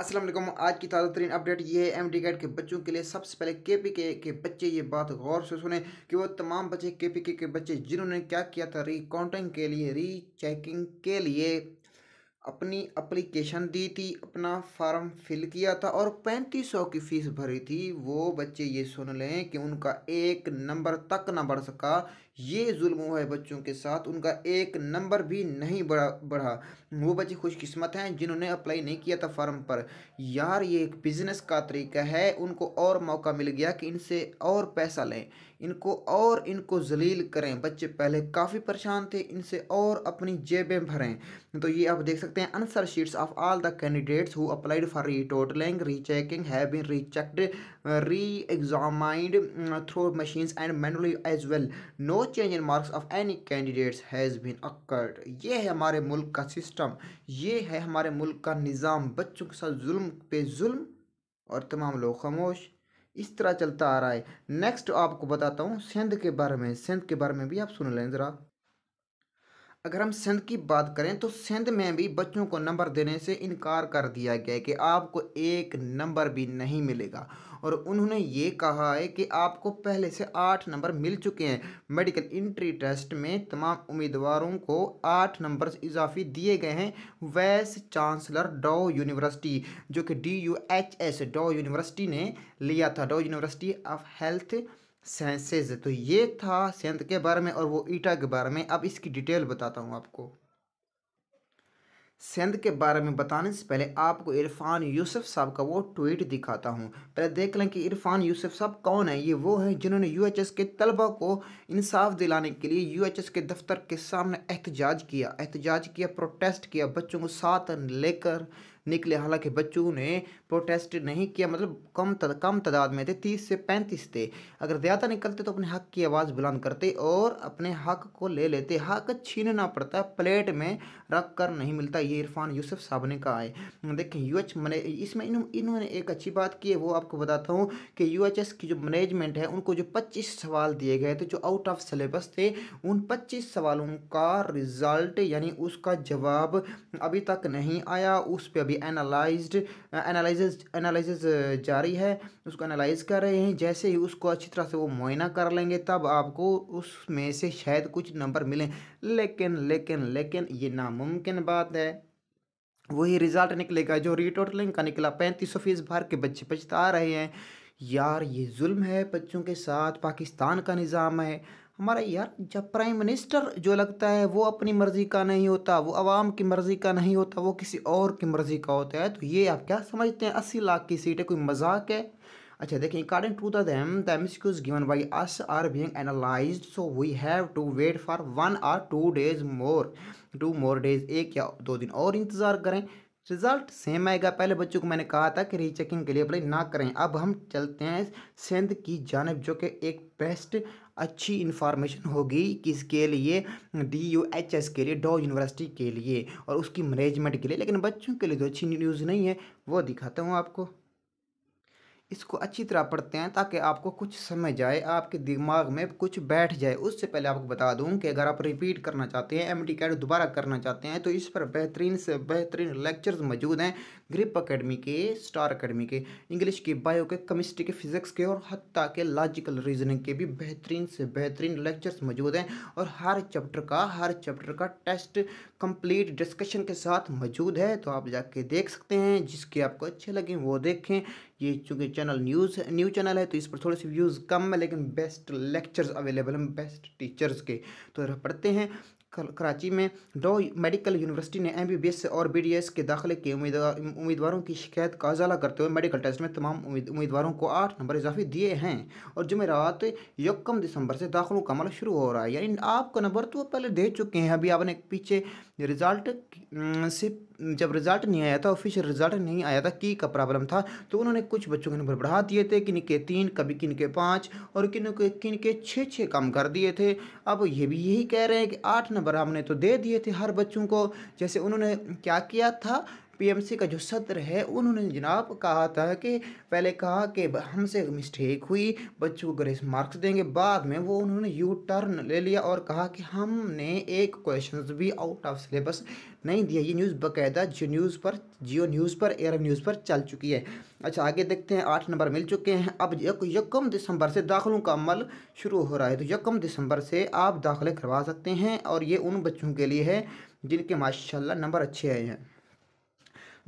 असलम आज की ताज़ा तरीन अपडेट ये है एम डी कैट के बच्चों के लिए सबसे पहले के पी के के बच्चे ये बात गौर से सुने कि वो तमाम बच्चे के पी के के बच्चे जिन्होंने क्या किया था रिकाउंटिंग के लिए री चेकिंग के लिए अपनी अप्लीकेशन दी थी अपना फार्म फिल किया था और पैंतीस सौ की फ़ीस भरी थी वो बच्चे ये सुन लें कि उनका एक नंबर तक ना बढ़ सका ये जुल्म हुआ है बच्चों के साथ उनका एक नंबर भी नहीं बढ़ा बढ़ा वो बच्चे खुशकिस्मत हैं जिन्होंने अप्लाई नहीं किया था फॉर्म पर यार ये एक बिज़नेस का तरीका है उनको और मौका मिल गया कि इनसे और पैसा लें इनको और इनको जलील करें बच्चे पहले काफ़ी परेशान थे इनसे और अपनी जेबें भरें तो ये आप देख सकते हैं answer sheets of all the candidates who applied for retotalling rechecking have been rechecked reexamined through machines and manually as well no change in marks of any candidates has been occurred ये है हमारे मुल्क का system ये है हमारे मुल्क का निज़ाम बच्चों के साथ जुल्म पे जुल्म और तमाम लोग खामोश इस तरह चलता आ रहा है नेक्स्ट आपको बताता हूँ सिंध के बारे में सिंध के बारे में भी आप सुन लें ज़रा अगर हम सिंध की बात करें तो सिंध में भी बच्चों को नंबर देने से इनकार कर दिया गया है कि आपको एक नंबर भी नहीं मिलेगा और उन्होंने ये कहा है कि आपको पहले से आठ नंबर मिल चुके हैं मेडिकल इंट्री टेस्ट में तमाम उम्मीदवारों को आठ नंबर इजाफी दिए गए हैं वैस चांसलर डो यूनिवर्सिटी जो कि D U H S Dow university ने लिया था Dow university of health sciences तो ये था सेंध के बारे में और वो ईटा के बारे में अब इसकी डिटेल बताता हूँ आपको सेंध के बारे में बताने से पहले आपको इरफान यूसुफ साहब का वो ट्वीट दिखाता हूँ पहले देख लें कि इरफान यूसुफ साहब कौन है ये वो है जिन्होंने यूएचएस के तलबा को इंसाफ दिलाने के लिए यूएचएस के दफ्तर के सामने एहतजाज किया एहतजाज किया प्रोटेस्ट किया बच्चों को साथ लेकर निकले हालांकि बच्चों ने प्रोटेस्ट नहीं किया मतलब कम तद, कम तादाद में थे तीस से पैंतीस थे अगर ज़्यादा निकलते तो अपने हक की आवाज़ बुलंद करते और अपने हक को ले लेते हक छीनना पड़ता प्लेट में रख कर नहीं मिलता ये इरफान यूसुफ साहब ने कहा है देखें यू एच मने इसमें इन, इन्होंने एक अच्छी बात की है वो आपको बताता हूँ कि यू एच एस की जो मैनेजमेंट है उनको जो पच्चीस सवाल दिए गए थे जो आउट ऑफ सिलेबस थे उन पच्चीस सवालों का रिज़ल्ट यानी उसका जवाब अभी तक नहीं आया उस पर अभी एनालाइज्ड एनालाइज एनालाइज जारी है उसको एनालाइज कर रहे हैं जैसे ही उसको अच्छी तरह से वो मुआयना कर लेंगे तब आपको उसमें से शायद कुछ नंबर मिलें लेकिन लेकिन लेकिन ये नामुमकिन बात है वही रिज़ल्ट निकलेगा जो रिटोटलिंग का निकला पैंतीस सौ फीस भर के बच्चे पछता रहे हैं यार ये जुल्म है बच्चों के साथ पाकिस्तान का निज़ाम है हमारा यार जब प्राइम मिनिस्टर जो लगता है वो अपनी मर्ज़ी का नहीं होता वो आवाम की मर्ज़ी का नहीं होता वो किसी और की मर्ज़ी का होता है तो ये आप क्या समझते हैं अस्सी लाख की सीट है कोई मजाक है अच्छा देखिए according to them the MCQs given by us are being analyse so we have to wait for one or two days more two more days एक या दो दिन और इंतज़ार करें रिजल्ट सेम आएगा पहले बच्चों को मैंने कहा था कि रीचेकिंग के लिए अप्लाई ना करें अब हम चलते हैं सिंध की जानब जो कि एक बेस्ट अच्छी इन्फॉर्मेशन होगी किसके लिए डी यू एच एस के लिए डो यूनिवर्सिटी के लिए और उसकी मैनेजमेंट के लिए लेकिन बच्चों के लिए जो तो अच्छी न्यूज़ नहीं है वो दिखाता हूँ आपको इसको अच्छी तरह पढ़ते हैं ताकि आपको कुछ समझ आए आपके दिमाग में कुछ बैठ जाए उससे पहले आपको बता दूं कि अगर आप रिपीट करना चाहते हैं एम डी कैट दोबारा करना चाहते हैं तो इस पर बेहतरीन से बेहतरीन लेक्चर्स मौजूद हैं ग्रिप अकेडमी के स्टार अकेडमी के इंग्लिश के बायो के केमिस्ट्री के फिजिक्स के और हती के लॉजिकल रीजनिंग के भी बेहतरीन से बेहतरीन लेक्चर्स मौजूद हैं और हर चैप्टर का हर चैप्टर का टेस्ट कंप्लीट डिस्कशन के साथ मौजूद है तो आप जाके देख सकते हैं जिसके आपको अच्छे लगें वो देखें ये चूँकि चैनल न्यूज़ न्यूज़ चैनल है तो इस पर थोड़े से व्यूज़ कम है लेकिन बेस्ट लेक्चर्स अवेलेबल हैं बेस्ट टीचर्स के तो पढ़ते हैं कराची में डो मेडिकल यूनिवर्सिटी ने एमबीबीएस और बीडीएस के दाखिले के उम्मीदवारों की शिकायत का अजाला करते हुए मेडिकल टेस्ट में तमाम उम्मीदवारों को आठ नंबर इजाफे दिए हैं और जमेरात यकम दिसंबर से दाखिलों का अमल शुरू हो रहा है यानी आपका नंबर तो पहले दे चुके हैं अभी आपने पीछे रिजल्ट से जब रिज़ल्ट नहीं आया था ऑफिशियल रिज़ल्ट नहीं आया था की का प्रॉब्लम था तो उन्होंने कुछ बच्चों के नंबर बढ़ा दिए थे किन के तीन कभी किन के पाँच और किन के किन के छः छः कम कर दिए थे अब ये भी यही कह रहे हैं कि आठ नंबर हमने तो दे दिए थे हर बच्चों को जैसे उन्होंने क्या किया था पीएमसी का जो सत्र है उन्होंने जनाब कहा था कि पहले कहा कि हमसे मिस्टेक हुई बच्चों को ग्रेस मार्क्स देंगे बाद में वो उन्होंने यू टर्न ले लिया और कहा कि हमने एक क्वेश्चन भी आउट ऑफ सिलेबस नहीं दिया ये न्यूज़ बाकायदा जियो न्यूज़ पर जियो न्यूज़ पर एयर न्यूज़ पर चल चुकी है अच्छा आगे देखते हैं आठ नंबर मिल चुके हैं अब यक यकम दिसंबर से दाखिलों का अमल शुरू हो रहा है तो यकम दिसंबर से आप दाखिले करवा सकते हैं और ये उन बच्चों के लिए है जिनके माशाल्लाह नंबर अच्छे आए हैं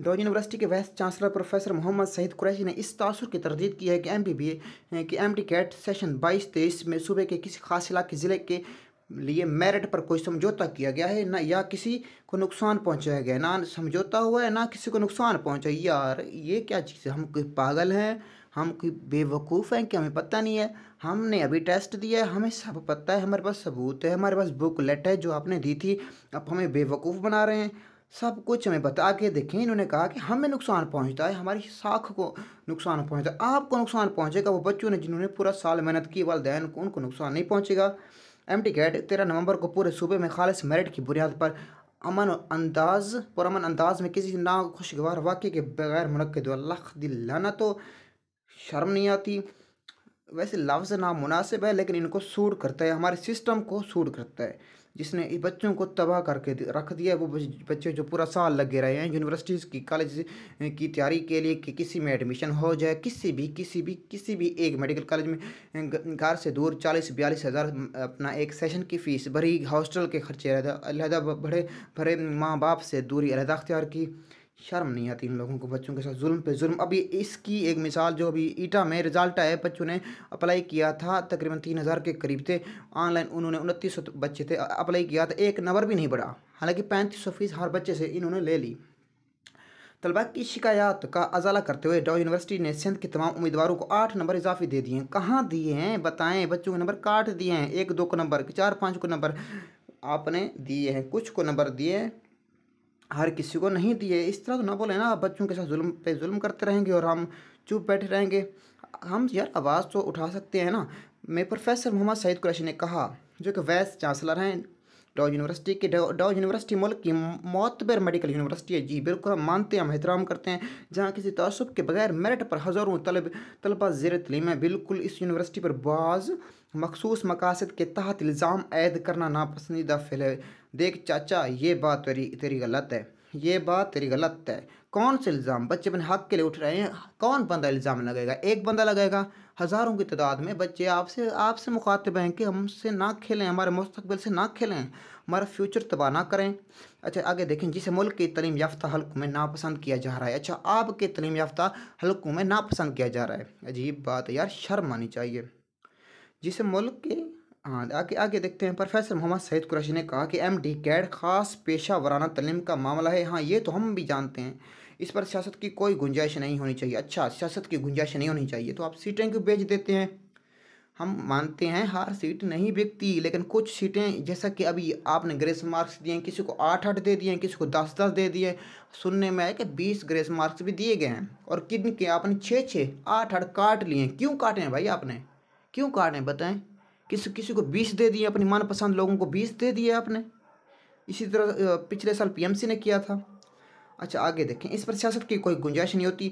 लाहौर यूनिवर्सिटी के vice chancellor professor Mohammad Saeed Qureshi ने इस तासर की तरदीद की है कि M B B M T CAT session बाईस तेईस में सूबे के किसी खास इलाके ज़िले के लिए मेरिट पर कोई समझौता किया गया है ना या किसी को नुकसान पहुंचाया गया ना समझौता हुआ है ना किसी को नुकसान पहुंचा यार ये क्या चीज़ है हम कोई पागल हैं हम कोई बेवकूफ़ हैं कि हमें पता नहीं है हमने अभी टेस्ट दिया है हमें सब पता है हमारे पास सबूत है हमारे पास बुकलेट है जो आपने दी थी अब हमें बेवकूफ़ बना रहे हैं सब कुछ हमें बता के देखें इन्होंने कहा कि हमें नुकसान पहुंचता है हमारी साख को नुकसान पहुंचता है आपको नुकसान पहुंचेगा वो बच्चों ने जिन्होंने पूरा साल मेहनत की वालदेन को उनको नुकसान नहीं पहुंचेगा एम टी कैट तेरह नवंबर को पूरे सूबे में खालिश मेरिट की बुनियाद पर अमन अंदाज पुरमन अंदाज में किसी ना खुशगवार वाक्य के बगैर मनकद लाना तो शर्म नहीं आती वैसे लफ्ज़ मुनासिब है लेकिन इनको सूट करता है हमारे सिस्टम को सूट करता है जिसने बच्चों को तबाह करके रख दिया वो बच्चे जो पूरा साल लगे रहे हैं यूनिवर्सिटीज़ की कॉलेज की तैयारी के लिए कि किसी में एडमिशन हो जाए किसी भी किसी भी किसी भी एक मेडिकल कॉलेज में घर से दूर चालीस बयालीस हज़ार अपना एक सेशन की फ़ीस भरी हॉस्टल के खर्चे अलहदा भरे भरे माँ बाप से दूरी अलहदा अख्तियार की शर्म नहीं आती इन लोगों को बच्चों के साथ जुल्म पे जुल्म अभी इसकी एक मिसाल जो अभी ईटा में रिजल्ट आया बच्चों ने अप्लाई किया था तकरीबन तीन हज़ार के करीब थे ऑनलाइन उन्होंने उनतीस सौ बच्चे थे अप्लाई किया था एक नंबर भी नहीं बढ़ा हालांकि पैंतीस सौ फीस हर बच्चे से इन्होंने ले ली तलबा की शिकायत का अजाला करते हुए डाउ यूनिवर्सिटी ने सिंध के तमाम उम्मीदवारों को आठ नंबर इजाफे दे दिए हैं कहाँ दिए हैं बताएँ बच्चों के नंबर काट दिए हैं एक दो को नंबर चार पाँच को नंबर आपने दिए हैं कुछ को नंबर दिए हैं हर किसी को नहीं दिए इस तरह तो ना बोले ना बच्चों के साथ जुल्म पे जुल्म करते रहेंगे और हम चुप बैठे रहेंगे हम यार आवाज़ तो उठा सकते हैं ना मैं प्रोफेसर मोहम्मद सईद कुरैशी ने कहा जो कि वाइस चांसलर हैं डॉ यूनिवर्सिटी के डॉ यूनिवर्सिटी मुल्क की मतबर मेडिकल यूनिवर्सिटी है जी बिल्कुल हम मानते हैं हम एहतराम करते हैं जहाँ किसी तसब के बगैर मेरिट पर हज़ारों तलब तलबा जेर तलीम है बिल्कुल इस यूनिवर्सिटी पर बाज़ मखसूस मकासद के तहत इल्ज़ाम ऐद करना नापसंदीदा फैल है देख चाचा ये बात तेरी तेरी गलत है ये बात तेरी गलत है कौन से इल्ज़ाम बच्चे अपने हक के लिए उठ रहे हैं कौन बंदा इल्ज़ाम लगेगा एक बंदा लगेगा हज़ारों की तादाद में बच्चे आपसे आपसे मुखातब हैं कि हमसे ना खेलें हमारे मुस्तबिल से ना खेलें हमारा फ्यूचर तबाह ना करें अच्छा आगे देखें जिसे मुल्क के तलीम याफ्ता हल्कों में नापसंद किया जा रहा है अच्छा आपके तलीम याफ्ता हल्कों में नापसंद किया जा रहा है अजीब बात है यार शर्म आनी चाहिए जिसे मुल्क के हाँ आगे आगे देखते हैं प्रोफेसर मोहम्मद सैद कुरैशी ने कहा कि एम डी कैड ख़ास पेशा वराना तलीम का मामला है हाँ ये तो हम भी जानते हैं इस पर सियासत की कोई गुंजाइश नहीं होनी चाहिए अच्छा सियासत की गुंजाइश नहीं होनी चाहिए तो आप सीटें क्यों बेच देते हैं हम मानते हैं हर सीट नहीं बिकती लेकिन कुछ सीटें जैसा कि अभी आपने ग्रेस मार्क्स दिए हैं किसी को आठ आठ दे दिए हैं किसी को दस दस दे दिए सुनने में आया कि बीस ग्रेस मार्क्स भी दिए गए हैं और किन के आपने छः छः आठ आठ काट लिए हैं क्यों काटे हैं भाई आपने क्यों काटे हैं बताएं किसी किसी को बीस दे दिए अपनी मनपसंद लोगों को बीस दे दिए आपने इसी तरह पिछले साल पी ने किया था अच्छा आगे देखें इस पर सियासत की कोई गुंजाइश नहीं होती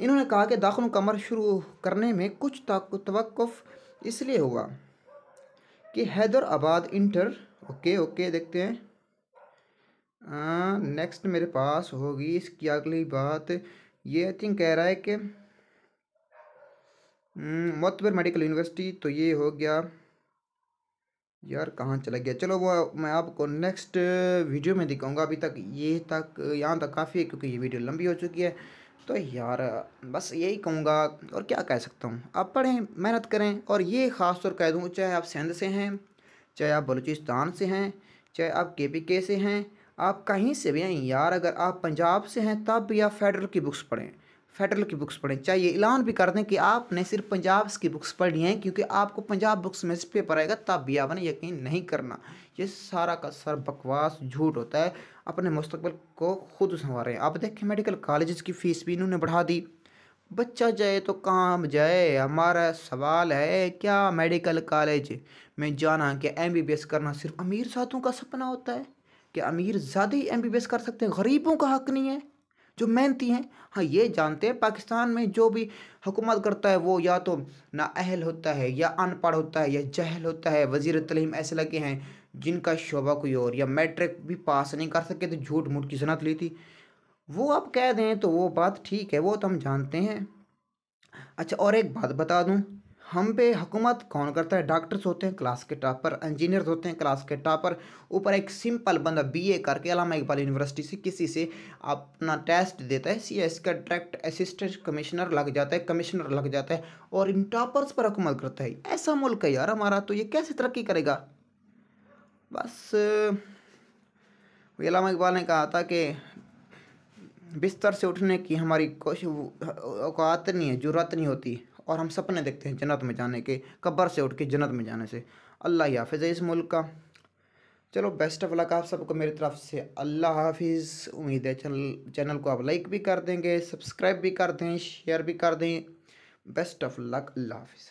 इन्होंने कहा कि दाखिल कमर शुरू करने में कुछ तवक़ इसलिए हुआ कि हैदराबाद इंटर ओके ओके देखते हैं आ, नेक्स्ट मेरे पास होगी इसकी अगली बात ये आई थिंक कह रहा है कि मतबर हम्म, मेडिकल यूनिवर्सिटी तो ये हो गया यार कहाँ चला गया चलो वो मैं आपको नेक्स्ट वीडियो में दिखाऊंगा अभी तक ये तक यहाँ तक काफ़ी है क्योंकि ये वीडियो लंबी हो चुकी है तो यार बस यही कहूँगा और क्या कह सकता हूँ आप पढ़ें मेहनत करें और ये ख़ास तौर कह दूँ चाहे आप सिंध से हैं चाहे आप बलूचिस्तान से हैं चाहे आप के पी के से हैं आप कहीं से भी हैं यार अगर आप पंजाब से हैं तब भी आप फेडरल की बुक्स पढ़ें फेडरल की बुक्स पढ़ें चाहिए ऐलान भी कर दें कि आपने सिर्फ पंजाब की बुक्स पढ़ी हैं क्योंकि आपको पंजाब बुक्स में से पेपर आएगा तब भी आपने यकीन नहीं करना ये सारा का सर बकवास झूठ होता है अपने मुस्तबिल को खुद संवारें आप देखें मेडिकल कॉलेज की फ़ीस भी इन्होंने बढ़ा दी बच्चा जाए तो काम जाए हमारा सवाल है क्या मेडिकल कॉलेज में जाना कि एस करना सिर्फ अमीर साधुओं का सपना होता है कि अमीर ज़्यादा ही एमबीबीएस कर सकते हैं गरीबों का हक नहीं है जो मेहनती हैं हाँ ये जानते हैं पाकिस्तान में जो भी हुकूमत करता है वो या तो नाअहल होता है या अनपढ़ होता है या जहल होता है वजीर तलीम ऐसे लगे हैं जिनका शोबा कोई और या मैट्रिक भी पास नहीं कर सके तो झूठ मूठ की सनत ली थी वो आप कह दें तो वो बात ठीक है वो तो हम जानते हैं अच्छा और एक बात बता दूँ हम पे हुकूमत कौन करता है डॉक्टर्स होते हैं क्लास के टॉपर इंजीनियर्स होते हैं क्लास के टॉपर ऊपर एक सिंपल बंदा बीए करके अलामा इकबाल यूनिवर्सिटी से किसी से अपना टेस्ट देता है सी एस का डायरेक्ट असिस्टेंट कमिश्नर लग जाता है कमिश्नर लग जाता है और इन टॉपर्स पर हुकूमत करता है ऐसा मुल्क है यार हमारा तो ये कैसे तरक्की करेगा बस अलामा इकबाल ने कहा था कि बिस्तर से उठने की हमारी कोशिश औकात नहीं है जरूरत नहीं होती और हम सपने देखते हैं जन्नत में जाने के कब्र से उठ के जन्नत में जाने से अल्लाह ही हाफिज़ है इस मुल्क का चलो बेस्ट ऑफ लक आप सबको मेरी तरफ से अल्लाह हाफिज़ उम्मीद है चैनल चैनल को आप लाइक भी कर देंगे सब्सक्राइब भी कर दें शेयर भी कर दें बेस्ट ऑफ लक अल्लाह हाफिज़